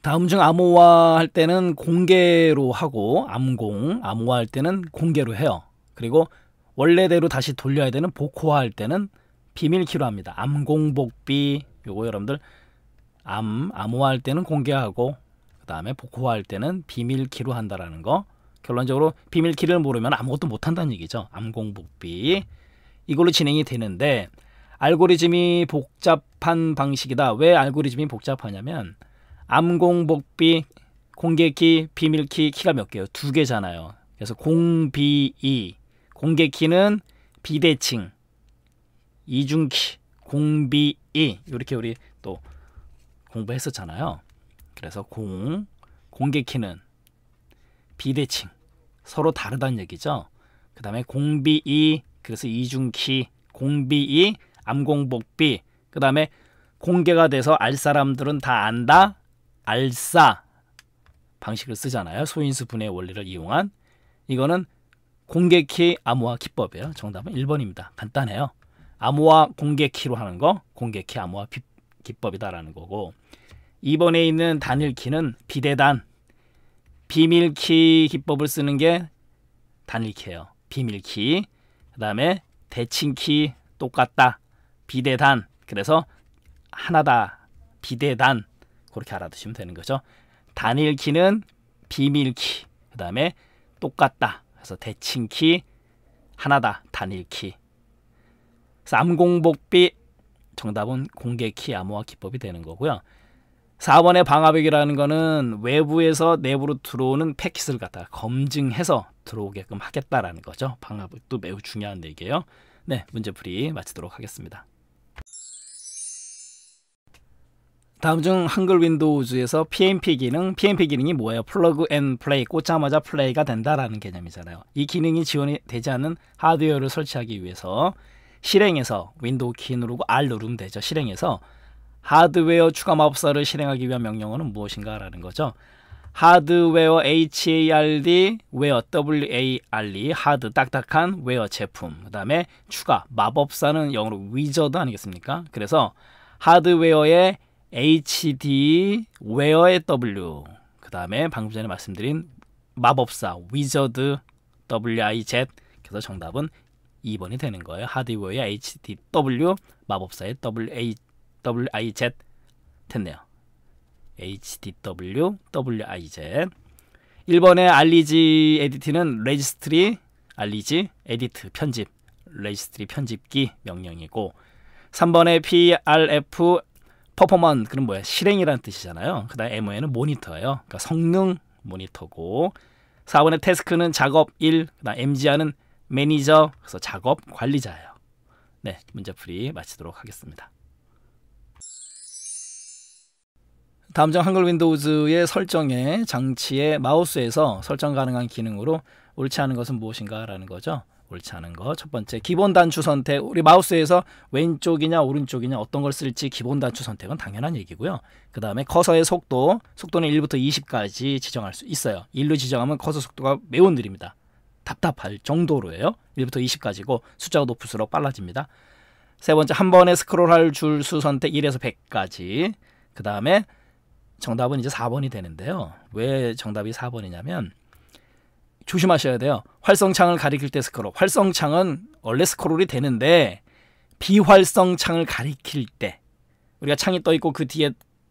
다음 중 암호화 할 때는 공개로 하고 암공 암호화 할 때는 공개로 해요. 그리고 원래대로 다시 돌려야 되는 복호화 할 때는 비밀키로 합니다. 암공복비 요거 여러분들 암 암호화 할 때는 공개하고 그다음에 복호화 할 때는 비밀키로 한다라는 거. 결론적으로 비밀키를 모르면 아무것도 못 한다는 얘기죠. 암공복비 이걸로 진행이 되는데 알고리즘이 복잡한 방식이다. 왜 알고리즘이 복잡하냐면 암공복비, 공개키, 비밀키, 키가 몇 개요? 두 개잖아요. 그래서 공비이, 공개키는 비대칭, 이중키, 공비이 이렇게 우리 또 공부했었잖아요. 그래서 공, 공개키는 비대칭, 서로 다르다는 얘기죠. 그 다음에 공비이, 그래서 이중키, 공비이, 암공복비, 그 다음에 공개가 돼서 알 사람들은 다 안다, 알사 방식을 쓰잖아요. 소인수 분의 원리를 이용한 이거는 공개키 암호화 기법이에요. 정답은 1번입니다. 간단해요. 암호화 공개키로 하는 거 공개키 암호화 비, 기법이다라는 거고 2번에 있는 단일키는 비대단 비밀키 기법을 쓰는 게 단일키예요. 비밀키 그 다음에 대칭키 똑같다 비대단 그래서 하나다 비대단 그렇게 알아두시면 되는 거죠. 단일키는 비밀키, 그 다음에 똑같다. 그래서 대칭키 하나다. 단일키. 암공복비 정답은 공개키 암호화 기법이 되는 거고요. 4번의 방화벽이라는 거는 외부에서 내부로 들어오는 패킷을 갖다 검증해서 들어오게끔 하겠다라는 거죠. 방화벽도 매우 중요한 얘기예요. 네, 문제풀이 마치도록 하겠습니다. 다음 중 한글 윈도우즈에서 PMP 기능, PMP 기능이 뭐예요? 플러그 앤 플레이, 꽂자마자 플레이가 된다라는 개념이잖아요. 이 기능이 지원이 되지 않은 하드웨어를 설치하기 위해서 실행에서 윈도우 키 누르고 R 누르면 되죠. 실행에서 하드웨어 추가 마법사를 실행하기 위한 명령어는 무엇인가라는 거죠. 하드웨어 HARD 웨어 WARD 하드 딱딱한 웨어 제품 그 다음에 추가 마법사는 영어로 위저드 아니겠습니까? 그래서 하드웨어의 HD 웨어의 W 그 다음에 방금 전에 말씀드린 마법사 위저드 WIZ 그래서 정답은 2번이 되는 거예요. 하드웨어의 HDW 마법사의 WA, WIZ 됐네요. HDW WIZ 1번의 알리지 에디트는 레지스트리 알리지 에디트 편집 레지스트리 편집기 명령이고 3번의 PRF 퍼포먼 그런 뭐야 실행이라는 뜻이잖아요. 그다음 MON은 모니터예요. 그러니까 성능 모니터고 4번의 태스크는 작업 1, 그다음 MGR은 매니저, 그래서 작업 관리자예요. 네, 문제풀이 마치도록 하겠습니다. 다음 중 한글 윈도우즈의 설정에 장치의 마우스에서 설정 가능한 기능으로 옳지 않은 것은 무엇인가 라는 거죠. 옳지 않은 거. 첫 번째 기본 단추 선택. 우리 마우스에서 왼쪽이냐 오른쪽이냐 어떤 걸 쓸지 기본 단추 선택은 당연한 얘기고요. 그 다음에 커서의 속도. 속도는 1부터 20까지 지정할 수 있어요. 1로 지정하면 커서 속도가 매우 느립니다. 답답할 정도로예요. 1부터 20까지고 숫자가 높을수록 빨라집니다. 세 번째 한 번에 스크롤할 줄 수 선택 1에서 100까지. 그 다음에 정답은 이제 4번이 되는데요. 왜 정답이 4번이냐면 조심하셔야 돼요. 활성창을 가리킬 때 스크롤. 활성창은 원래 스크롤이 되는데 비활성창을 가리킬 때 우리가 창이 떠 있고 그 뒤에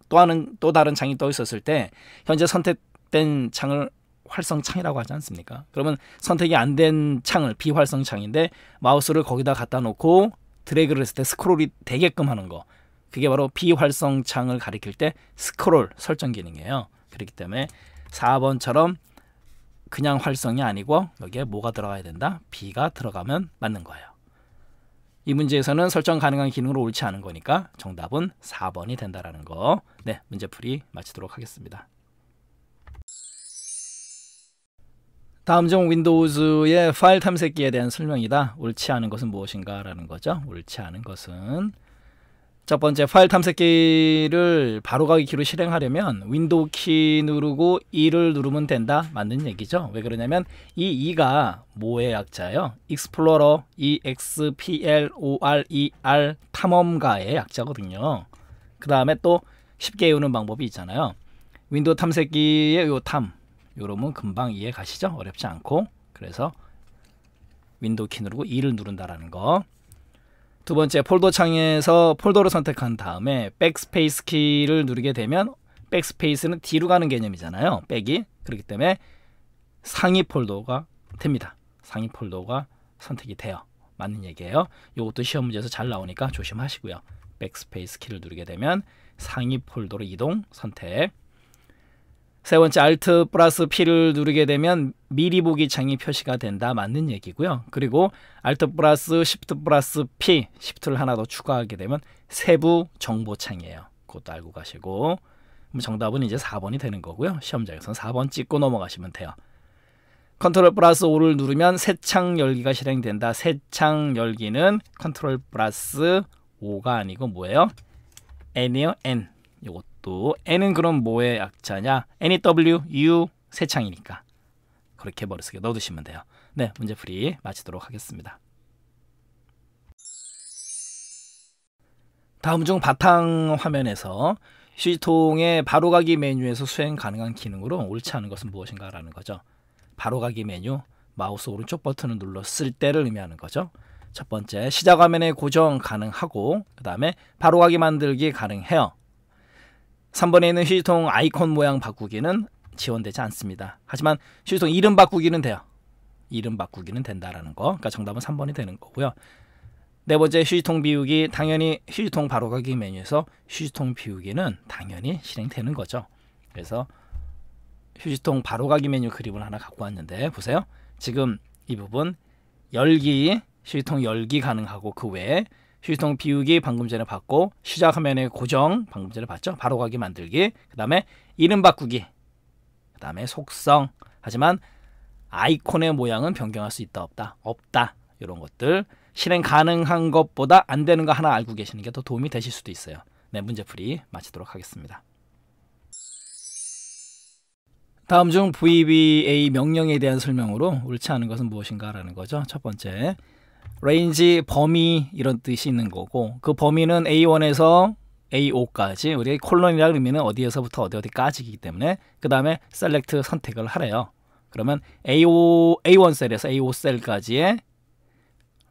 또 하는 또 다른 창이 떠 있었을 때 현재 선택된 창을 활성창이라고 하지 않습니까? 그러면 선택이 안 된 창을 비활성창인데 마우스를 거기다 갖다 놓고 드래그를 했을 때 스크롤이 되게끔 하는 거. 그게 바로 비활성창을 가리킬 때 스크롤 설정 기능이에요. 그렇기 때문에 4번처럼 그냥 활성이 아니고 여기에 뭐가 들어가야 된다? B가 들어가면 맞는 거예요. 이 문제에서는 설정 가능한 기능으로 옳지 않은 거니까 정답은 4번이 된다라는 거. 네, 문제풀이 마치도록 하겠습니다. 다음 중 윈도우즈의 파일 탐색기에 대한 설명이다. 옳지 않은 것은 무엇인가 라는 거죠. 옳지 않은 것은 첫 번째 파일 탐색기를 바로가기키로 실행하려면 윈도우 키 누르고 2를 누르면 된다 맞는 얘기죠 왜 그러냐면 이 2가 뭐의 약자예요 익스플로러 EXPLORER e e 탐험가의 약자거든요 그 다음에 또 쉽게 외우는 방법이 있잖아요 윈도우 탐색기의 요탐 요러면 금방 이해 가시죠 어렵지 않고 그래서 윈도우 키 누르고 2를 누른다라는 거두 번째 폴더 창에서 폴더를 선택한 다음에 백스페이스 키를 누르게 되면 백스페이스는 뒤로 가는 개념이잖아요. 백이. 그렇기 때문에 상위 폴더가 됩니다. 상위 폴더가 선택이 돼요. 맞는 얘기예요. 이것도 시험 문제에서 잘 나오니까 조심하시고요. 백스페이스 키를 누르게 되면 상위 폴더로 이동 선택 세 번째 Alt 플러스 P를 누르게 되면 미리 보기 창이 표시가 된다 맞는 얘기고요. 그리고 Alt 플러스 Shift 플러스 P, Shift를 하나 더 추가하게 되면 세부 정보 창이에요. 그것도 알고 가시고 정답은 이제 4번이 되는 거고요. 시험장에서는 4번 찍고 넘어가시면 돼요. 컨트롤 플러스 5를 누르면 새 창 열기가 실행된다. 새 창 열기는 컨트롤 플러스 5가 아니고 뭐예요? N이요? N. 요거 또 N은 그럼 뭐의 약자냐? n e W, U 세창이니까 그렇게 머릿속에 넣어두시면 돼요. 네, 문제풀이 마치도록 하겠습니다. 다음 중 바탕 화면에서 휴지통의 바로가기 메뉴에서 수행 가능한 기능으로 옳지 않은 것은 무엇인가라는 거죠. 바로가기 메뉴, 마우스 오른쪽 버튼을 눌렀을 때를 의미하는 거죠. 첫 번째, 시작 화면에 고정 가능하고 그 다음에 바로가기 만들기 가능해요. 3번에 있는 휴지통 아이콘 모양 바꾸기는 지원되지 않습니다. 하지만 휴지통 이름 바꾸기는 돼요. 이름 바꾸기는 된다라는 거. 그러니까 정답은 3번이 되는 거고요. 네 번째 휴지통 비우기 당연히 휴지통 바로가기 메뉴에서 휴지통 비우기는 당연히 실행되는 거죠. 그래서 휴지통 바로가기 메뉴 그림을 하나 갖고 왔는데 보세요. 지금 이 부분 열기 휴지통 열기 가능하고 그 외에 휴지통 비우기 방금 전에 봤고 시작 화면에 고정 방금 전에 봤죠. 바로 가기 만들기 그 다음에 이름 바꾸기 그 다음에 속성 하지만 아이콘의 모양은 변경할 수 있다 없다 없다 이런 것들 실행 가능한 것보다 안 되는 거 하나 알고 계시는 게 더 도움이 되실 수도 있어요. 네 문제풀이 마치도록 하겠습니다. 다음 중 VBA 명령에 대한 설명으로 옳지 않은 것은 무엇인가라는 거죠. 첫 번째, 레인지 범위 이런 뜻이 있는 거고 그 범위는 A1에서 A5까지 우리 콜론이라 그러면 어디에서부터 어디 어디까지이기 때문에 그 다음에 셀렉트 선택을 하래요. 그러면 A5, A1 셀에서 A5 셀까지의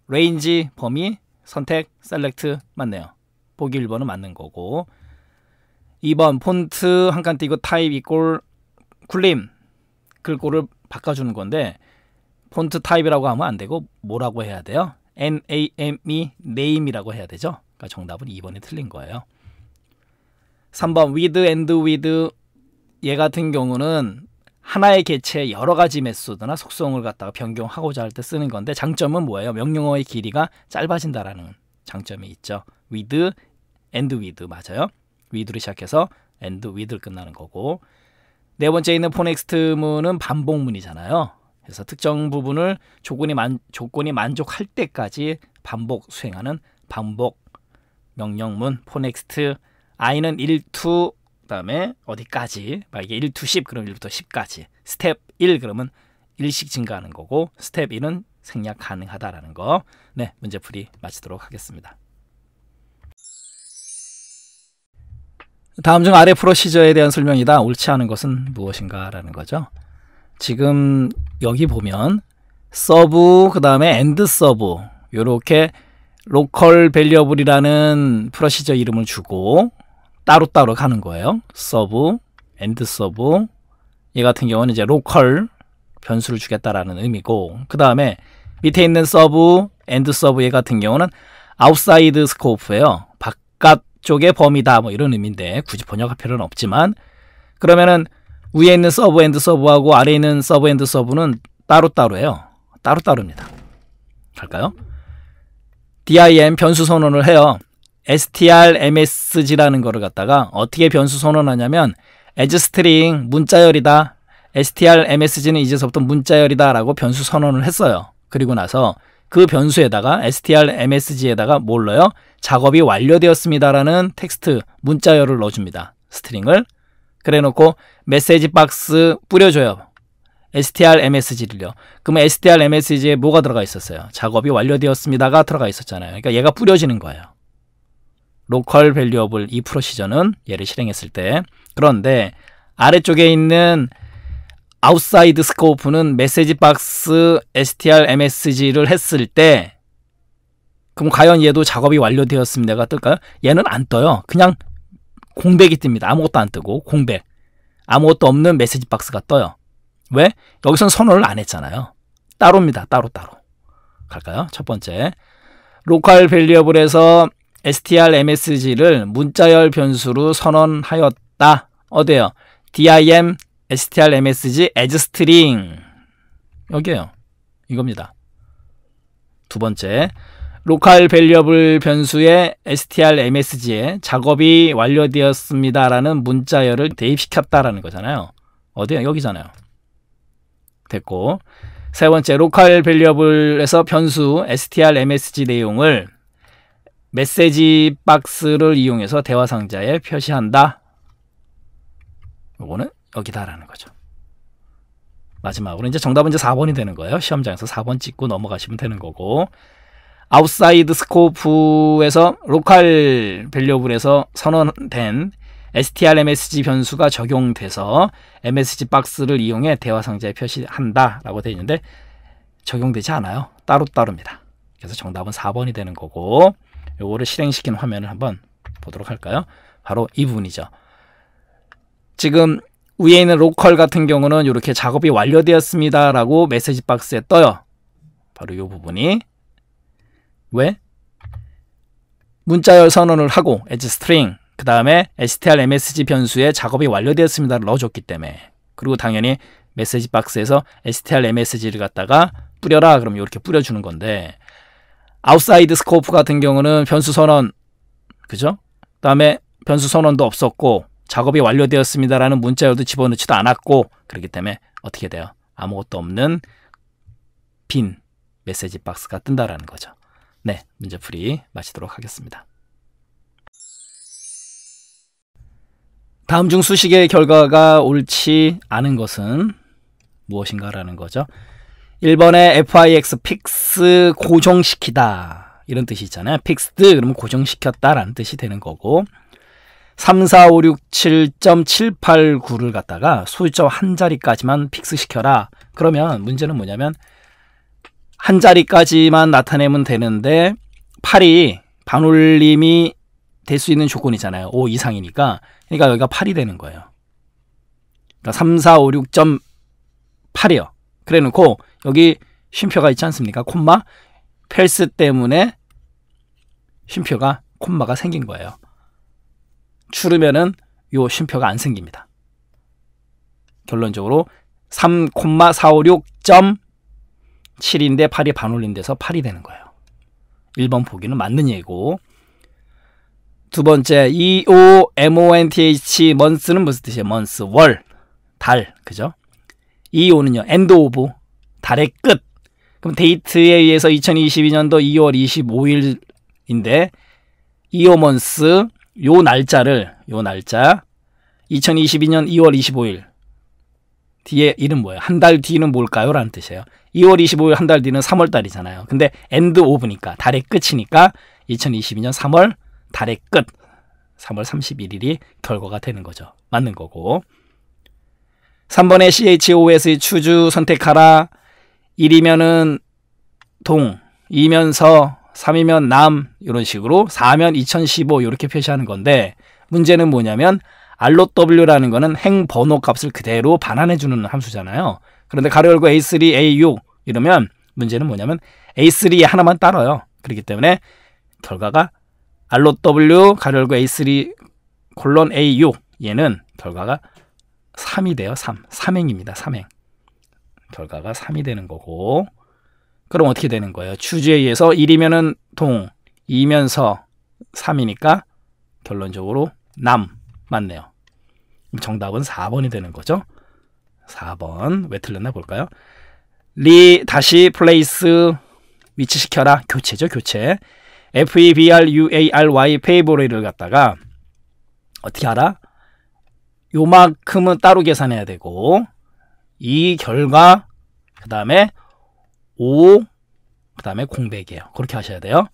레인지 범위 선택 셀렉트 맞네요. 보기 1번은 맞는 거고 2번 폰트 한칸 띄고 타입 이꼴 쿨림 글꼴을 바꿔주는 건데 폰트 타입이라고 하면 안 되고 뭐라고 해야 돼요? NAME name이라고 해야 되죠. 그러니까 정답은 2번이 틀린 거예요. 3번 with and with 얘 같은 경우는 하나의 개체의 여러 가지 메소드나 속성을 갖다가 변경하고자 할 때 쓰는 건데 장점은 뭐예요? 명령어의 길이가 짧아진다라는 장점이 있죠. with and with 맞아요. w i t h 를 시작해서 and with를 끝나는 거고 네 번째 있는 포넥스트문은 반복문이잖아요. 그래서 특정 부분을 조건이 만 조건이 만족할 때까지 반복 수행하는 반복 명령문 포넥스트 i는 1, 2 그다음에 어디까지 만약에 1, 2, 10 그럼 1부터 10까지 스텝 1 그러면 일씩 증가하는 거고 스텝 2는 생략 가능하다라는 거. 네, 문제 풀이 마치도록 하겠습니다. 다음 중 아래 프로시저에 대한 설명이다. 옳지 않은 것은 무엇인가라는 거죠. 지금 여기 보면 서브 그다음에 엔드 서브 요렇게 로컬 밸리어블이라는 프로시저 이름을 주고 따로따로 가는 거예요. 서브, 엔드 서브 얘 같은 경우는 이제 로컬 변수를 주겠다라는 의미고 그 다음에 밑에 있는 서브, 엔드 서브 얘 같은 경우는 아웃사이드 스코프예요. 바깥쪽의 범위다 뭐 이런 의미인데 굳이 번역할 필요는 없지만 그러면은 위에 있는 서브 엔드 서브하고 아래에 있는 서브 엔드 서브는 따로따로예요. 따로따로입니다. 갈까요? DIM 변수 선언을 해요. strmsg라는 거를 갖다가 어떻게 변수 선언하냐면 에즈 스트링 문자열이다. strmsg는 이제서부터 문자열이다 라고 변수 선언을 했어요. 그리고 나서 그 변수에다가 strmsg에다가 뭘 넣어요? 작업이 완료되었습니다라는 텍스트 문자열을 넣어줍니다. 스트링을 그래 놓고 메시지 박스 뿌려줘요. STR-MSG를요. 그러면 STR-MSG에 뭐가 들어가 있었어요? 작업이 완료되었습니다가 들어가 있었잖아요. 그러니까 얘가 뿌려지는 거예요. 로컬 밸류업을이 프로시저는 얘를 실행했을 때 그런데 아래쪽에 있는 아웃사이드 스코프는 메시지 박스 STR-MSG를 했을 때 그럼 과연 얘도 작업이 완료되었습니다가 뜰까요? 얘는 안 떠요. 그냥 공백이 뜹니다. 아무것도 안 뜨고 공백. 아무것도 없는 메시지 박스가 떠요. 왜? 여기선 선언을 안 했잖아요. 따로입니다. 따로 따로. 갈까요? 첫 번째. 로컬 밸리어블에서 str msg를 문자열 변수로 선언하였다. 어디요 dim str msg as string. 여기에요. 이겁니다. 두 번째. 로컬 밸리어블 변수의 str msg에 작업이 완료되었습니다라는 문자열을 대입시켰다라는 거잖아요. 어디야? 여기잖아요. 됐고 세 번째 로컬 밸리어블에서 변수 str msg 내용을 메시지 박스를 이용해서 대화 상자에 표시한다. 요거는 여기다라는 거죠. 마지막으로 이제 정답은 이제 4번이 되는 거예요. 시험장에서 4번 찍고 넘어가시면 되는 거고 아웃사이드 스코프에서 로컬 밸류블에서 선언된 STR-MSG 변수가 적용돼서 MSG 박스를 이용해 대화 상자에 표시한다라고 되어 있는데 적용되지 않아요. 따로따로입니다. 그래서 정답은 4번이 되는 거고 요거를 실행시킨 화면을 한번 보도록 할까요? 바로 이 부분이죠. 지금 위에 있는 로컬 같은 경우는 이렇게 작업이 완료되었습니다라고 메시지 박스에 떠요. 바로 이 부분이 왜? 문자열 선언을 하고 edge string 그 다음에 str msg 변수에 작업이 완료되었습니다를 넣어줬기 때문에 그리고 당연히 메시지 박스에서 str msg를 갖다가 뿌려라 그럼 이렇게 뿌려주는 건데 outside scope 같은 경우는 변수 선언 그죠? 그 다음에 변수 선언도 없었고 작업이 완료되었습니다라는 문자열도 집어넣지도 않았고 그렇기 때문에 어떻게 돼요? 아무것도 없는 빈 메시지 박스가 뜬다라는 거죠. 네, 문제풀이 마치도록 하겠습니다. 다음 중 수식의 결과가 옳지 않은 것은 무엇인가라는 거죠. 1번에 fix fix, 고정시키다 이런 뜻이 있잖아요. 픽스드 그러면 고정시켰다라는 뜻이 되는 거고 3, 4, 5, 6, 7.789를 갖다가 소유점 한 자리까지만 픽스시켜라. 그러면 문제는 뭐냐면 한 자리까지만 나타내면 되는데 8이 반올림이 될 수 있는 조건이잖아요. 5 이상이니까. 그러니까 여기가 8이 되는 거예요. 그러니까 3, 4, 5, 6.8이요. 그래 놓고 여기 쉼표가 있지 않습니까? 콤마 펠스 때문에 쉼표가 콤마가 생긴 거예요. 추르면은 요 쉼표가 안 생깁니다. 결론적으로 3,456.8 7인데 8이 반올림 돼서 8이 되는 거예요. 1번 보기는 맞는 얘기고두 번째, E-O-M-O-N-T-H, m o n 는 무슨 뜻이에요? 먼스 월, 달, 그죠? E-O는요, 엔 n 오브, 달의 끝. 그럼 데이트에 의해서 2022년도 2월 25일인데, E-O 먼스 요 날짜를, 요 날짜, 2022년 2월 25일, 뒤에 이름 뭐예요? 한 달 뒤는 뭘까요? 라는 뜻이에요. 2월 25일 한 달 뒤는 3월 달이잖아요. 근데 end 오브니까 달의 끝이니까 2022년 3월 달의 끝 3월 31일이 결과가 되는 거죠. 맞는 거고. 3번에 CHOS의 추주 선택하라. 1이면은 동, 2면 서, 3이면 남 이런 식으로 4면 2015 이렇게 표시하는 건데 문제는 뭐냐면 ROW라는 거는 행 번호 값을 그대로 반환해 주는 함수잖아요. 그런데 가로 열고 A3, A6 이러면 문제는 뭐냐면 A3에 하나만 따라요. 그렇기 때문에 결과가 ROW 가로 열고 A3 콜론 A6 얘는 결과가 3이 돼요. 3. 3행입니다. 3행. 결과가 3이 되는 거고 그럼 어떻게 되는 거예요? 추주에 의해서 1이면은 동, 2면 서, 3이니까 결론적으로 남, 맞네요. 정답은 4번이 되는 거죠. 4번 왜 틀렸나 볼까요? 리 다시 플레이스 위치시켜라 교체죠 교체 F E B R U A R Y 페이보리를 갖다가 어떻게 알아? 요만큼은 따로 계산해야 되고 이 결과 그 다음에 5, 그 다음에 공백이에요. 그렇게 하셔야 돼요.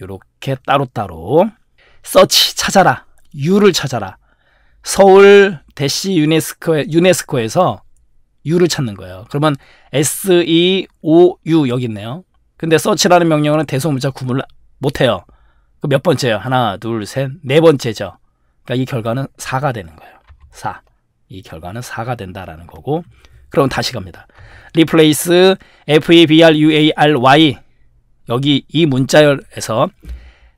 이렇게 따로따로 서치 찾아라. 유를 찾아라. 서울 대시 유네스코에, 유네스코에서 유를 찾는 거예요. 그러면 S-E-O-U 여기 있네요. 근데 서치라는 명령어는 대소문자 구분을 못해요. 그 몇 번째예요? 하나, 둘, 셋, 네 번째죠. 그러니까 이 결과는 4가 되는 거예요. 4. 이 결과는 4가 된다라는 거고 그럼 다시 갑니다. replace F-E-B-R-U-A-R-Y 여기 이 문자열에서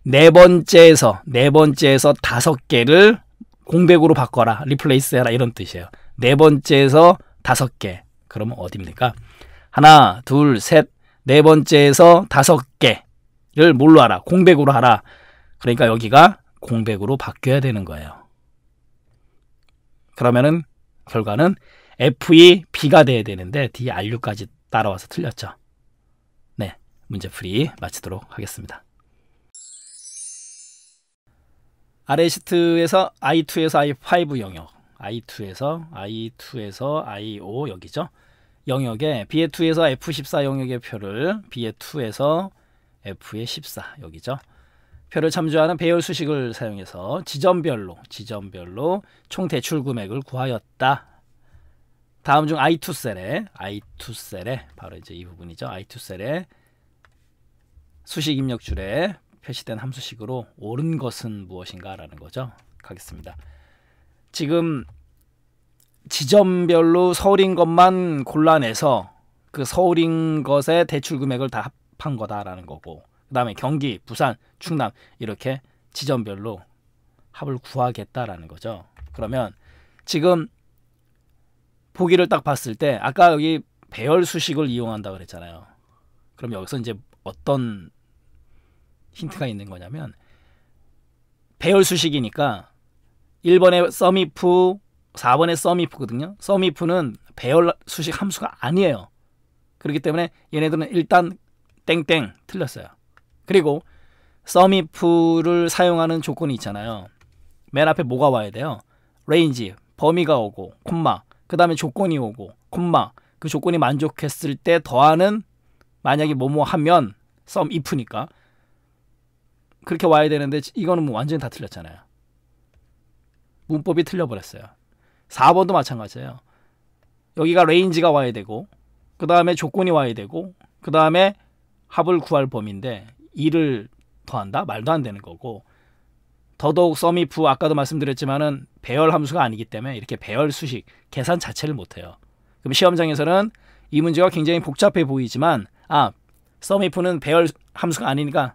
네 번째에서 네 번째에서 다섯 개를 공백으로 바꿔라 리플레이스해라 이런 뜻이에요. 네 번째에서 다섯 개 그러면 어딥니까 하나 둘셋 네 번째에서 다섯 개를 뭘로 하라 공백으로 하라. 그러니까 여기가 공백으로 바뀌어야 되는 거예요. 그러면은 결과는 F2 B가 돼야 되는데 D R U까지 따라와서 틀렸죠. 네 문제 풀이 마치도록 하겠습니다. 아레시트에서 i2에서 i5 영역, i2에서 i2에서 i5 여기죠. 영역에 BA2에서 F14 영역의 표를 BA2에서 F의 14 여기죠. 표를 참조하는 배열 수식을 사용해서 지점별로 지점별로 총 대출 금액을 구하였다. 다음 중 I2 셀에 I2 셀에 바로 이제 이 부분이죠. I2 셀에 수식 입력 줄에 표시된 함수식으로 옳은 것은 무엇인가라는 거죠. 가겠습니다. 지금 지점별로 서울인 것만 골라내서 그 서울인 것의 대출 금액을 다 합한 거다라는 거고 그다음에 경기, 부산, 충남 이렇게 지점별로 합을 구하겠다라는 거죠. 그러면 지금 보기를 딱 봤을 때 아까 여기 배열 수식을 이용한다 그랬잖아요. 그럼 여기서 이제 어떤 힌트가 있는 거냐면 배열 수식이니까 1번에 썸이프 4번에 썸이프거든요. 썸이프는 배열 수식 함수가 아니에요. 그렇기 때문에 얘네들은 일단 땡땡 틀렸어요. 그리고 썸이프를 사용하는 조건이 있잖아요. 맨 앞에 뭐가 와야 돼요? 레인지, 범위가 오고, 콤마, 그 다음에 조건이 오고, 콤마, 그 조건이 만족했을 때 더하는 만약에 뭐 뭐 하면 썸이프니까 그렇게 와야 되는데 이거는 뭐 완전히 다 틀렸잖아요. 문법이 틀려버렸어요. 4번도 마찬가지예요. 여기가 레인지가 와야 되고 그 다음에 조건이 와야 되고 그 다음에 합을 구할 범위인데 2를 더한다? 말도 안 되는 거고 더더욱 서미프 아까도 말씀드렸지만은 배열 함수가 아니기 때문에 이렇게 배열 수식 계산 자체를 못해요. 그럼 시험장에서는 이 문제가 굉장히 복잡해 보이지만 아 서미프는 배열 함수가 아니니까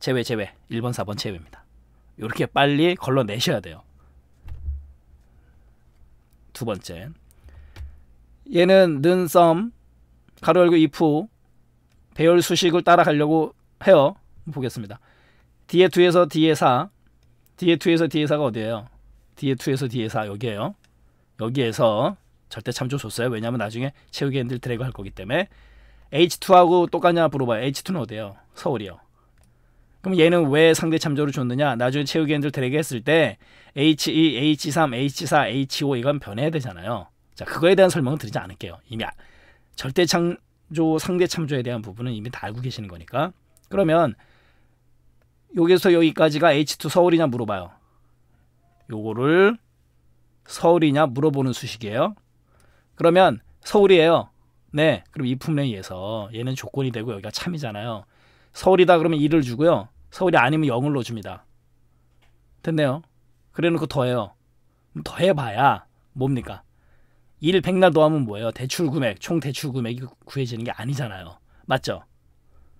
제외 제외 1번 4번 제외입니다. 이렇게 빨리 걸러내셔야 돼요. 두 번째 얘는 는 썸 가로 열고 if 배열 수식을 따라가려고 해요. 보겠습니다. 뒤에 2에서 뒤에 4 뒤에 2에서 뒤에 4가 어디예요? 뒤에 2에서 뒤에 4 여기예요. 여기에서 절대 참조 줬어요. 왜냐하면 나중에 채우기 핸들 드래그 할 거기 때문에 H2하고 똑같냐 물어봐요. H2는 어디예요? 서울이요. 그럼 얘는 왜 상대 참조를 줬느냐? 나중에 체육위원들 데리게 했을 때 H2, H3, H4, H5 이건 변해야 되잖아요. 자, 그거에 대한 설명은 드리지 않을게요. 이미 아, 절대 참조, 상대 참조에 대한 부분은 이미 다 알고 계시는 거니까. 그러면 여기서 여기까지가 H2 e 서울이냐 물어봐요. 요거를 서울이냐 물어보는 수식이에요. 그러면 서울이에요. 네. 그럼 이 품에 의해서 얘는 조건이 되고 여기가 참이잖아요. 서울이다 그러면 2을 주고요. 서울이 아니면 0넣어 줍니다. 됐네요. 그래 놓고 더해요. 더해봐야 뭡니까? 1 백날 더하면 뭐예요? 대출 금액, 총 대출 금액이 구해지는 게 아니잖아요. 맞죠?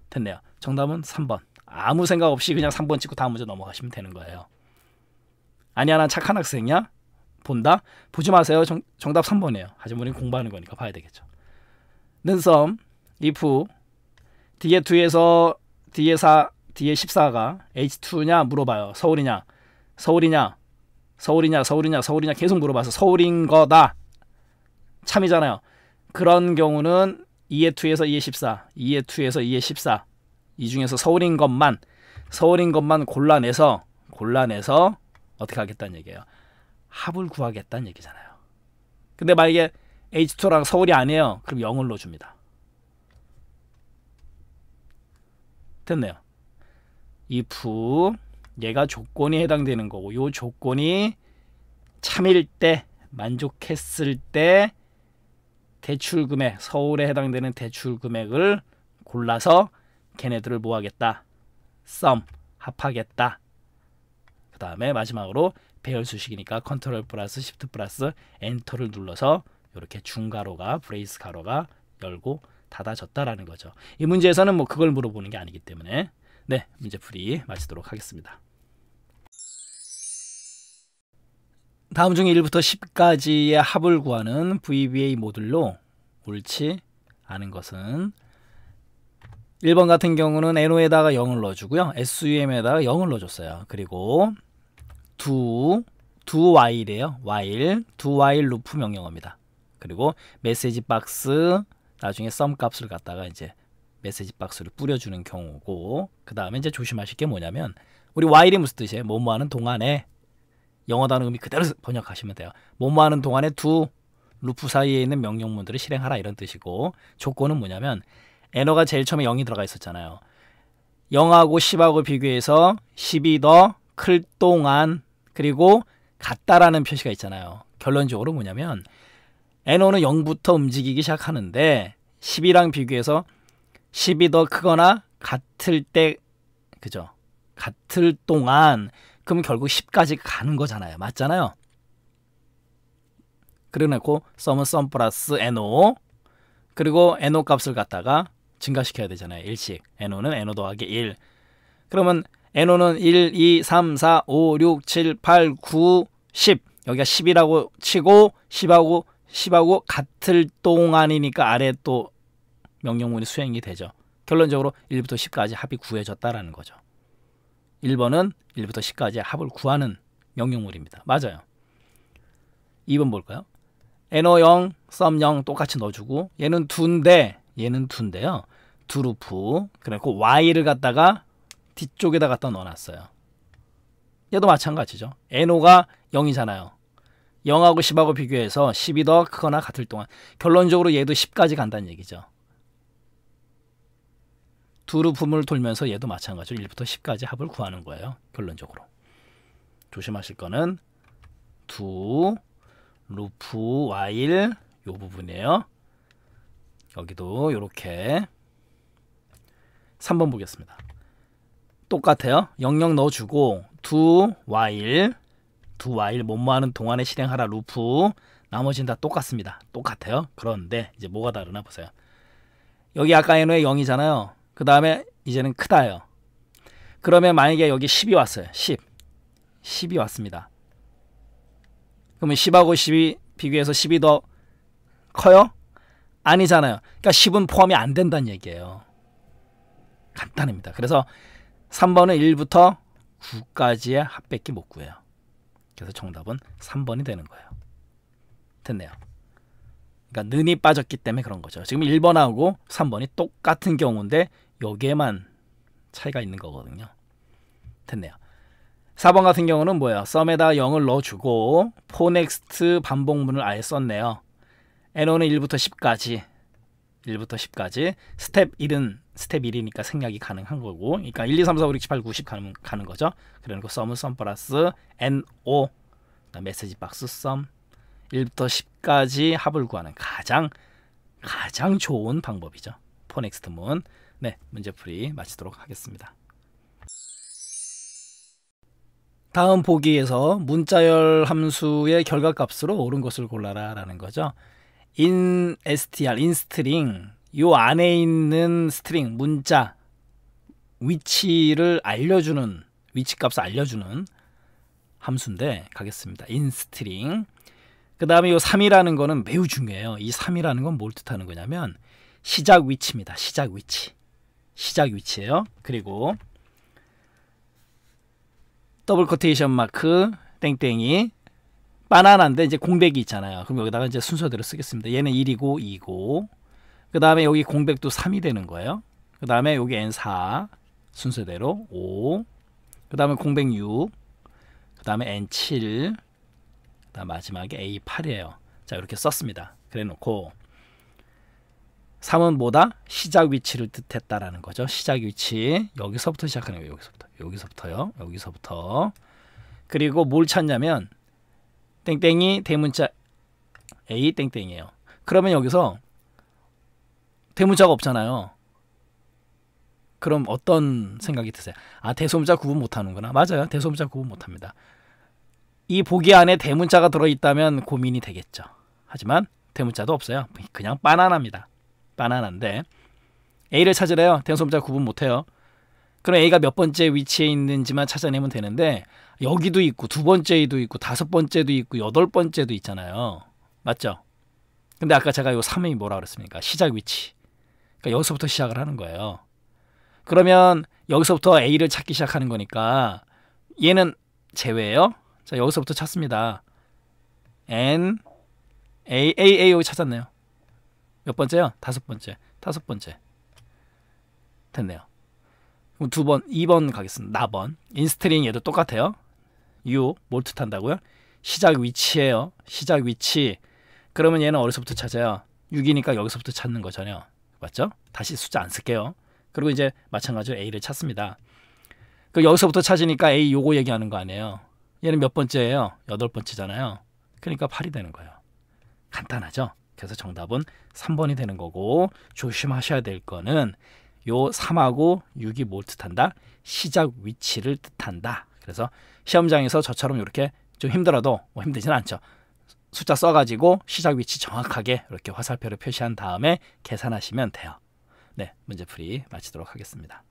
됐네요. 정답은 3번. 아무 생각 없이 그냥 3번 찍고 다음 문제 넘어가시면 되는 거예요. 아니야, 난 착한 학생이야? 본다? 보지 마세요. 정, 답 3번이에요. 하지만 우리 공부하는 거니까 봐야 되겠죠. 는썸, if, 뒤에 뒤에서 뒤에 4, d 에1 4가 H2냐 물어봐요. 서울이냐? 서울이냐? 서울이냐? 서울이냐? 서울이냐? 계속 물어봐서 서울인 거다. 참이잖아요. 그런 경우는 2에 2에서 2에 14, 2에 2에서 2에 14. 이 중에서 서울인 것만 서울인 것만 골라내서 골라내서 어떻게 하겠다는 얘기예요. 합을 구하겠다는 얘기잖아요. 근데 만약에 H2랑 서울이 아니에요. 그럼 0을 넣어줍니다. 됐네요. if 얘가 조건이 해당되는 거고 요 조건이 참일 때 만족했을 때 대출 금액 서울에 해당되는 대출 금액을 골라서 걔네들을 모아겠다 썸 합하겠다 그 다음에 마지막으로 배열수식이니까 컨트롤 플러스 시프트 플러스 엔터를 눌러서 이렇게 중괄호가 브레이스 가로가 열고 닫아졌다라는 거죠. 이 문제에서는 뭐 그걸 물어보는 게 아니기 때문에 네, 문제풀이 마치도록 하겠습니다. 다음 중 1부터 10까지의 합을 구하는 VBA 모듈로 옳지 않은 것은 1번 같은 경우는 NO에다가 0을 넣어주고요. SUM에다가 0을 넣어줬어요. 그리고 do, while이래요. while, d while 루프 명령어입니다. 그리고 메시지 박스 나중에 썸 값을 갖다가 이제 메시지 박스를 뿌려주는 경우고 그 다음에 이제 조심하실 게 뭐냐면 우리 와이리 무슨 뜻이에요. 뭐뭐 하는 동안에 영어 단어 의미 그대로 번역하시면 돼요. 뭐뭐 하는 동안에 두 루프 사이에 있는 명령문들을 실행하라 이런 뜻이고 조건은 뭐냐면 에너가 제일 처음에 0이 들어가 있었잖아요. 0하고 10하고 비교해서 10이 더 클 동안 그리고 같다라는 표시가 있잖아요. 결론적으로 뭐냐면 에너는 0부터 움직이기 시작하는데 10이랑 비교해서 10이 더 크거나 같을 때 그죠? 같을 동안 그럼 결국 10까지 가는 거잖아요. 맞잖아요. 그래놓고 썸은 썸 플러스 NO 그리고 NO 값을 갖다가 증가시켜야 되잖아요. 일씩 NO는 NO 더하기 1. 그러면 NO는 1, 2, 3, 4, 5, 6, 7, 8, 9, 10. 여기가 10이라고 치고 10하고 10하고 같을 동안이니까 아래 또 명령문이 수행이 되죠. 결론적으로 1부터 10까지 합이 구해졌다라는 거죠. 1번은 1부터 10까지 합을 구하는 명령물입니다 맞아요. 2번 볼까요? 에너 0, 썸0 똑같이 넣어주고 얘는 두인데 얘는 두인데요. 두루프 그리고 y를 갖다가 뒤쪽에다 갖다 넣어놨어요. 얘도 마찬가지죠. 에너가 0이잖아요. 0하고 10하고 비교해서 10이 더 크거나 같을 동안 결론적으로 얘도 10까지 간다는 얘기죠. 두루 부을 돌면서 얘도 마찬가지로 1부터 10까지 합을 구하는 거예요. 결론적으로. 조심하실 거는 두, 루프, 와일 요 부분이에요. 여기도 요렇게 3번 보겠습니다. 똑같아요. 영영 넣어주고 두, 와일 두, 와일 못모하는 동안에 실행하라 루프 나머지는 다 똑같습니다. 똑같아요. 그런데 이제 뭐가 다르나 보세요. 여기 아까 n 의 0이잖아요. 그 다음에 이제는 크다요. 그러면 만약에 여기 10이 왔어요. 10. 10이 왔습니다. 그러면 10하고 10이 비교해서 10이 더 커요? 아니잖아요. 그러니까 10은 포함이 안 된다는 얘기예요. 간단합니다. 그래서 3번은 1부터 9까지의 합백기 목구예요 그래서 정답은 3번이 되는 거예요. 됐네요. 그러니까 는이 빠졌기 때문에 그런 거죠. 지금 1번하고 3번이 똑같은 경우인데 요게만 차이가 있는 거거든요. 됐네요. 4번 같은 경우는 뭐예요? 썸에다 0을 넣어주고 포넥스트 반복문을 아예 썼네요. NO는 1부터 10까지 1부터 10까지 스텝 1은 스텝 1이니까 생략이 가능한 거고 그러니까 1, 2, 3, 4, 5, 6, 7, 8, 9, 10 가는, 가는 거죠. 그래놓고 썸은 썸 플러스 NO 메시지 박스 썸 1부터 10까지 합을 구하는 가장 가장 좋은 방법이죠. 포넥스트 문 네, 문제풀이 마치도록 하겠습니다. 다음 보기에서 문자열 함수의 결과값으로 옳은 것을 골라라 라는 거죠. in str, in string 요 안에 있는 스트링 문자 위치를 알려주는 위치값을 알려주는 함수인데 가겠습니다. in string 그 다음에 요 3이라는 거는 매우 중요해요. 이 3이라는 건 뭘 뜻하는 거냐면 시작 위치입니다. 시작 위치 시작 위치예요. 그리고 더블 코테이션 마크 땡땡이 바나나인데 이제 공백이 있잖아요. 그럼 여기다가 이제 순서대로 쓰겠습니다. 얘는 1이고 2고 그 다음에 여기 공백도 3이 되는 거예요. 그 다음에 여기 N4 순서대로 5, 그 다음에 공백 6, 그 다음에 N7, 그 다음 마지막에 A8이에요. 자 이렇게 썼습니다. 그래놓고 3은 뭐다? 시작 위치를 뜻했다라는 거죠. 시작 위치. 여기서부터 시작하는 거예요. 여기서부터. 여기서부터요. 여기서부터. 그리고 뭘 찾냐면 땡땡이 대문자 A 땡땡이에요. 그러면 여기서 대문자가 없잖아요. 그럼 어떤 생각이 드세요? 아 대소문자 구분 못하는구나. 맞아요. 대소문자 구분 못합니다. 이 보기 안에 대문자가 들어있다면 고민이 되겠죠. 하지만 대문자도 없어요. 그냥 바나나입니다. 바나나인데 A를 찾으래요. 대형소문자 구분 못해요. 그럼 A가 몇 번째 위치에 있는지만 찾아내면 되는데 여기도 있고 두 번째도 있고 다섯 번째도 있고 여덟 번째도 있잖아요. 맞죠? 근데 아까 제가 요 3이 뭐라 그랬습니까? 시작 위치. 그러니까 여기서부터 시작을 하는 거예요. 그러면 여기서부터 A를 찾기 시작하는 거니까 얘는 제외예요. 자, 여기서부터 찾습니다. N A A A O 찾았네요. 몇 번째요? 다섯 번째. 다섯 번째. 됐네요. 그럼 두 번, 2번 가겠습니다. 나번. 인스트링 얘도 똑같아요. U, 뭘뜻한다고요 시작 위치예요. 시작 위치. 그러면 얘는 어디서부터 찾아요? 6이니까 여기서부터 찾는 거잖아요. 맞죠? 다시 숫자 안 쓸게요. 그리고 이제 마찬가지로 A를 찾습니다. 그 여기서부터 찾으니까 A 요거 얘기하는 거 아니에요. 얘는 몇 번째예요? 여덟 번째잖아요. 그러니까 8이 되는 거예요. 간단하죠? 그래서 정답은 3번이 되는 거고 조심하셔야 될 거는 요 3하고 6이 뭘 뜻한다? 시작 위치를 뜻한다. 그래서 시험장에서 저처럼 이렇게 좀 힘들어도 뭐 힘들진 않죠. 숫자 써가지고 시작 위치 정확하게 이렇게 화살표를 표시한 다음에 계산하시면 돼요. 네, 문제풀이 마치도록 하겠습니다.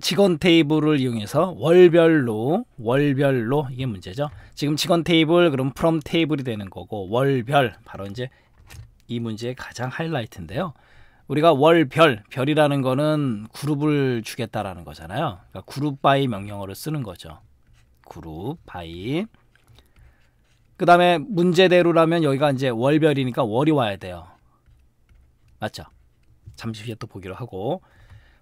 직원 테이블을 이용해서 월별로 월별로 이게 문제죠. 지금 직원 테이블 그럼 프롬 테이블이 되는 거고 월별 바로 이제 이 문제의 가장 하이라이트인데요. 우리가 월별 별이라는 거는 그룹을 주겠다라는 거잖아요. 그러니까 그룹 바이 명령어를 쓰는 거죠. 그룹 바이 그 다음에 문제대로라면 여기가 이제 월별이니까 월이 와야 돼요. 맞죠? 잠시 후에 또 보기로 하고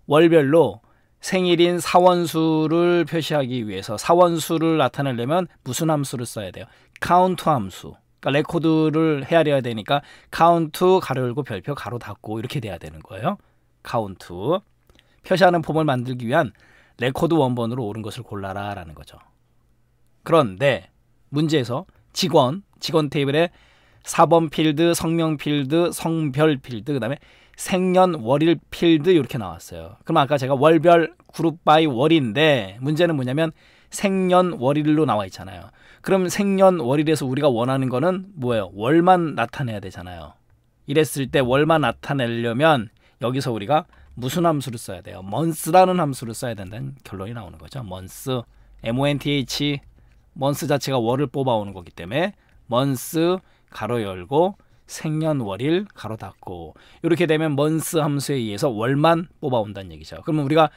월별로 생일인 사원수를 표시하기 위해서 사원수를 나타내려면 무슨 함수를 써야 돼요? 카운트 함수. 그러니까 레코드를 헤아려야 되니까 카운트 가로 열고 별표 가로 닫고 이렇게 돼야 되는 거예요. 카운트. 표시하는 폼을 만들기 위한 레코드 원본으로 옳은 것을 골라라 라는 거죠. 그런데 문제에서 직원, 직원 테이블에 4번 필드, 성명 필드, 성별 필드, 그 다음에 생년 월일 필드 이렇게 나왔어요. 그럼 아까 제가 월별 그룹 바이 월인데 문제는 뭐냐면 생년 월일로 나와 있잖아요. 그럼 생년 월일에서 우리가 원하는 거는 뭐예요? 월만 나타내야 되잖아요. 이랬을 때 월만 나타내려면 여기서 우리가 무슨 함수를 써야 돼요? 먼스라는 함수를 써야 된다는 결론이 나오는 거죠. 먼스, m-o-n-t-h, 먼스 자체가 월을 뽑아오는 거기 때문에 먼스 가로 열고 생년월일 가로 닫고 이렇게 되면 먼스 함수에 의해서 월만 뽑아온다는 얘기죠. 그러면 우리가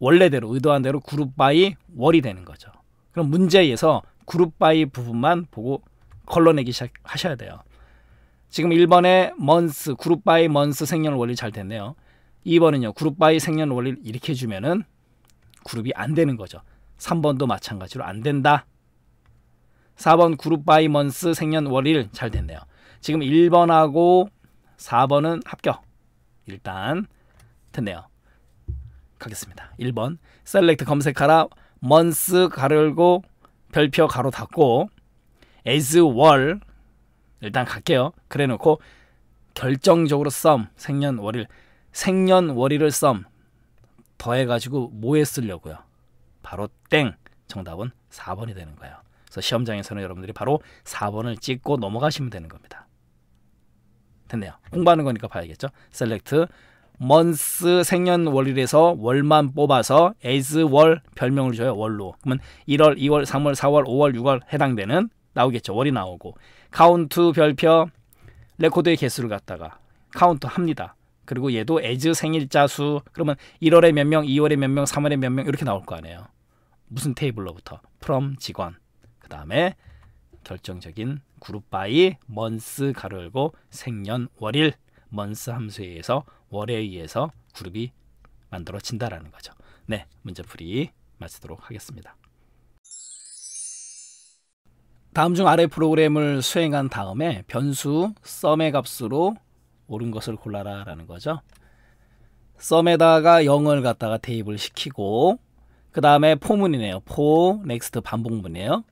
원래대로 의도한 대로 그룹 바이 월이 되는 거죠. 그럼 문제에서 그룹 바이 부분만 보고 걸러내기 하셔야 돼요. 지금 1번에 먼스 그룹 바이 먼스 생년월일 잘 됐네요. 2번은요. 그룹 바이 생년월일 이렇게 주면은 그룹이 안 되는 거죠. 3번도 마찬가지로 안 된다. 4번 그룹 바이 먼스 생년월일 잘 됐네요. 지금 1번하고 4번은 합격. 일단 됐네요. 가겠습니다. 1번 셀렉트 검색하라 먼스 가르고 별표 가로 닫고 as 월 일단 갈게요. 그래 놓고 결정적으로 썸 생년월일 생년월일을 썸 더해 가지고 뭐에 쓰려고요. 바로 땡. 정답은 4번이 되는 거예요. 그래서 시험장에서는 여러분들이 바로 4번을 찍고 넘어가시면 되는 겁니다. 됐네요. 공부하는 거니까 봐야겠죠. select month 생년월일에서 월만 뽑아서 as 월 별명을 줘요. 월로. 그러면 1월, 2월, 3월, 4월, 5월, 6월 해당되는 나오겠죠. 월이 나오고 카운트 별표 레코드의 개수를 갖다가 카운트 합니다. 그리고 얘도 에즈 생일자 수 그러면 1월에 몇 명, 2월에 몇 명, 3월에 몇 명 이렇게 나올 거 아니에요. 무슨 테이블로부터 from 직원 그 다음에 결정적인 그룹바이 먼스 가로 열고 생년 월일 먼스 함수에 의해서 월에 의해서 그룹이 만들어진다라는 거죠. 네, 문제풀이 마치도록 하겠습니다. 다음 중 아래 프로그램을 수행한 다음에 변수 썸의 값으로 옳은 것을 골라라 라는 거죠. 썸에다가 0을 갖다가 대입을 시키고 그 다음에 포문이네요. 포 넥스트 반복문이에요.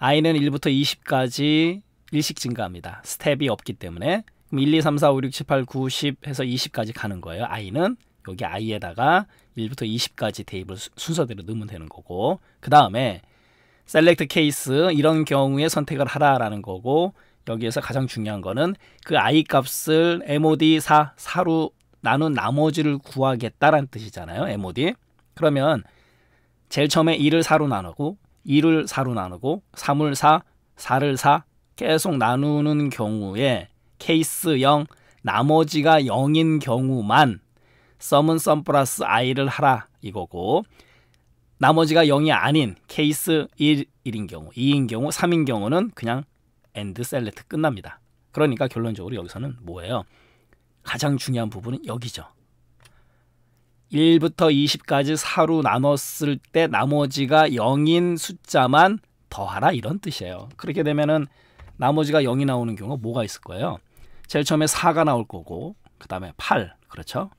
아이는 1부터 20까지 일식 증가합니다. 스텝이 없기 때문에 그럼 1, 2, 3, 4, 5, 6, 7, 8, 9, 10 해서 20까지 가는 거예요. 아이는 여기 아이에다가 1부터 20까지 테이블 순서대로 넣으면 되는 거고 그 다음에 셀렉트 케이스 이런 경우에 선택을 하라라는 거고 여기에서 가장 중요한 거는 그 아이 값을 mod 4 4로 나눈 나머지를 구하겠다라는 뜻이잖아요. mod 그러면 제일 처음에 1을 4로 나누고 2를 4로 나누고 3을 4, 4를 4 계속 나누는 경우에 케이스 0 나머지가 0인 경우만 썸은 썸 플러스 i를 하라 이거고 나머지가 0이 아닌 케이스 1, 1인 경우, 2인 경우, 3인 경우는 그냥 엔드 셀렉트 끝납니다. 그러니까 결론적으로 여기서는 뭐예요? 가장 중요한 부분은 여기죠. 1부터 20까지 4로 나눴을 때 나머지가 0인 숫자만 더하라 이런 뜻이에요. 그렇게 되면은 나머지가 0이 나오는 경우 뭐가 있을 거예요? 제일 처음에 4가 나올 거고 그 다음에 8 그렇죠?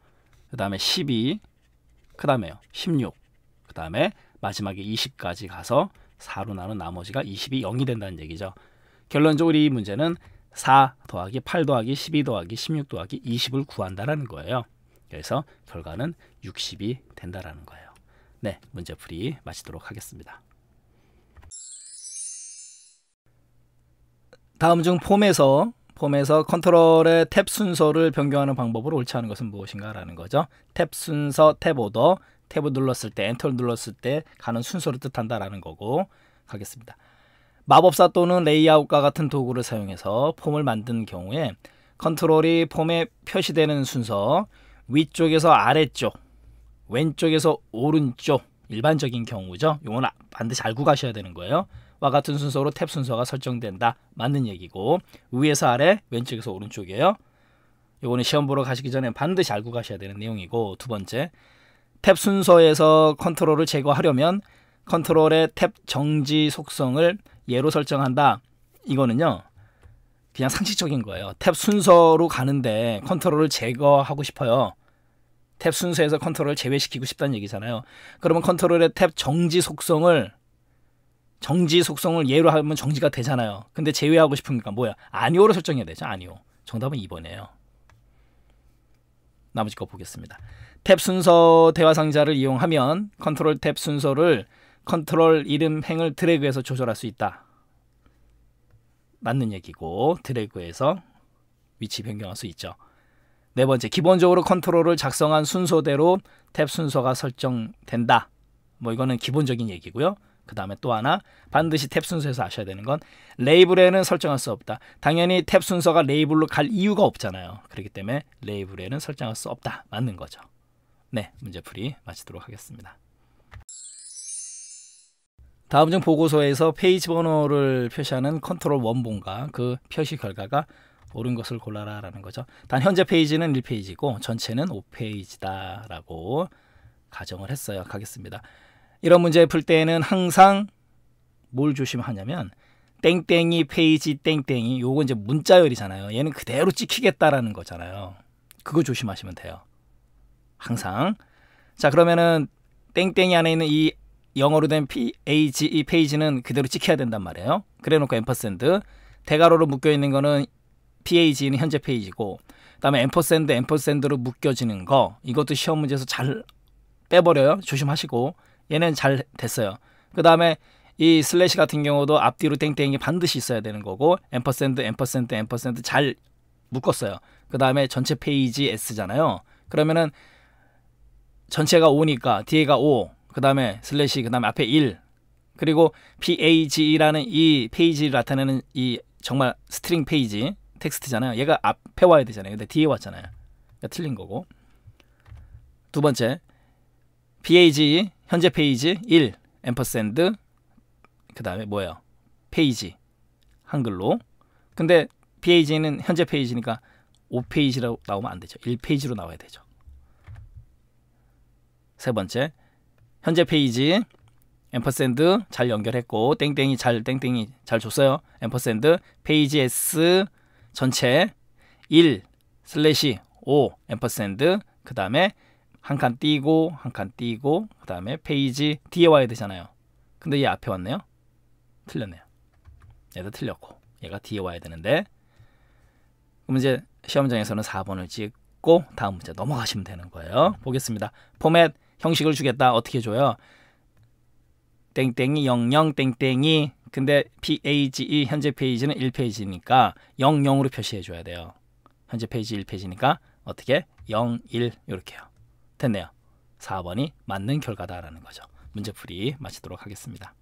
그 다음에 12그 다음에요 16그 다음에 마지막에 20까지 가서 4로 나눈 나머지가 20이 0이 된다는 얘기죠. 결론적으로 이 문제는 4 더하기 8 더하기 12 더하기 16 더하기 20을 구한다라는 거예요. 그래서 결과는 60이 된다라는 거예요. 네, 문제풀이 마치도록 하겠습니다. 다음 중 폼에서 폼에서 컨트롤의 탭 순서를 변경하는 방법으로 옳지 않은 것은 무엇인가라는 거죠. 탭 순서, 탭 오더, 탭을 눌렀을 때, 엔터를 눌렀을 때 가는 순서를 뜻한다라는 거고 가겠습니다. 마법사 또는 레이아웃과 같은 도구를 사용해서 폼을 만든 경우에 컨트롤이 폼에 표시되는 순서, 위쪽에서 아래쪽, 왼쪽에서 오른쪽 일반적인 경우죠. 요건 아, 반드시 알고 가셔야 되는 거예요. 와 같은 순서로 탭 순서가 설정된다. 맞는 얘기고 위에서 아래, 왼쪽에서 오른쪽이에요. 요거는 시험 보러 가시기 전에 반드시 알고 가셔야 되는 내용이고 두 번째 탭 순서에서 컨트롤을 제거하려면 컨트롤의 탭 정지 속성을 예로 설정한다. 이거는요. 그냥 상식적인 거예요. 탭 순서로 가는데 컨트롤을 제거하고 싶어요. 탭 순서에서 컨트롤을 제외시키고 싶다는 얘기잖아요. 그러면 컨트롤의 탭 정지 속성을 정지 속성을 예로 하면 정지가 되잖아요. 근데 제외하고 싶으니까 뭐야? 아니오로 설정해야 되죠. 아니오. 정답은 2번이에요. 나머지 거 보겠습니다. 탭 순서 대화 상자를 이용하면 컨트롤 탭 순서를 컨트롤 이름 행을 드래그해서 조절할 수 있다. 맞는 얘기고 드래그해서 위치 변경할 수 있죠. 네 번째, 기본적으로 컨트롤을 작성한 순서대로 탭 순서가 설정된다. 뭐 이거는 기본적인 얘기고요. 그 다음에 또 하나 반드시 탭 순서에서 아셔야 되는 건 레이블에는 설정할 수 없다. 당연히 탭 순서가 레이블로 갈 이유가 없잖아요. 그렇기 때문에 레이블에는 설정할 수 없다. 맞는 거죠. 네, 문제풀이 마치도록 하겠습니다. 다음 중 보고서에서 페이지 번호를 표시하는 컨트롤 원본과 그 표시 결과가 옳은 것을 골라라라는 거죠. 단 현재 페이지는 1페이지고 전체는 5페이지다라고 가정을 했어요. 가겠습니다. 이런 문제 풀 때는 에 항상 뭘 조심하냐면 땡땡이 페이지 땡땡이 요거 이제 문자열이잖아요. 얘는 그대로 찍히겠다라는 거잖아요. 그거 조심하시면 돼요. 항상. 자, 그러면은 땡땡이 안에 있는 이 영어로 된 PAG E 페이지는 그대로 찍혀야 된단 말이에요. 그래 놓고 앰퍼센드 대괄호로 묶여 있는 거는 PAG는 현재 페이지고 그다음에 앰퍼센드 앰퍼센드로 묶여지는 거 이것도 시험 문제에서 잘 빼버려요. 조심하시고 얘는 잘 됐어요. 그다음에 이 슬래시 같은 경우도 앞뒤로 땡땡이 반드시 있어야 되는 거고 앰퍼센드 앰퍼센드 앰퍼센드 잘 묶었어요. 그다음에 전체 페이지 S잖아요. 그러면은 전체가 5니까 뒤에가 5, 그다음에 슬래시 그다음에 앞에 1 그리고 PAG라는 이 페이지를 나타내는 이 정말 스트링 페이지 텍스트잖아요. 얘가 앞에 와야 되잖아요. 근데 뒤에 왔잖아요. 그러니까 틀린 거고. 두 번째, p a g 현재 페이지 1 앰퍼샌드 그 다음에 뭐예요? 페이지 한글로. 근데 페이지는 현재 페이지니까 5페이지로 나오면 안 되죠. 1페이지로 나와야 되죠. 세 번째, 현재 페이지 앰퍼샌드 잘 연결했고 땡땡이 잘 땡땡이 잘 줬어요. 앰퍼샌드 페이지 S 전체 1 슬래시 5 앰퍼샌드 그 다음에 한 칸 띄고 한 칸 띄고 그 다음에 페이지 뒤에 와야 되잖아요. 근데 얘 앞에 왔네요. 틀렸네요. 얘도 틀렸고 얘가 뒤에 와야 되는데 그럼 이제 시험장에서는 4번을 찍고 다음 문제 넘어가시면 되는 거예요. 보겠습니다. 포맷 형식을 주겠다. 어떻게 줘요? 땡땡이 영영 땡땡이 근데 PAGE 현재 페이지는 1페이지니까 00으로 표시해 줘야 돼요. 현재 페이지 1페이지니까 어떻게 01 이렇게요. 됐네요. 4번이 맞는 결과다라는 거죠. 문제풀이 마치도록 하겠습니다.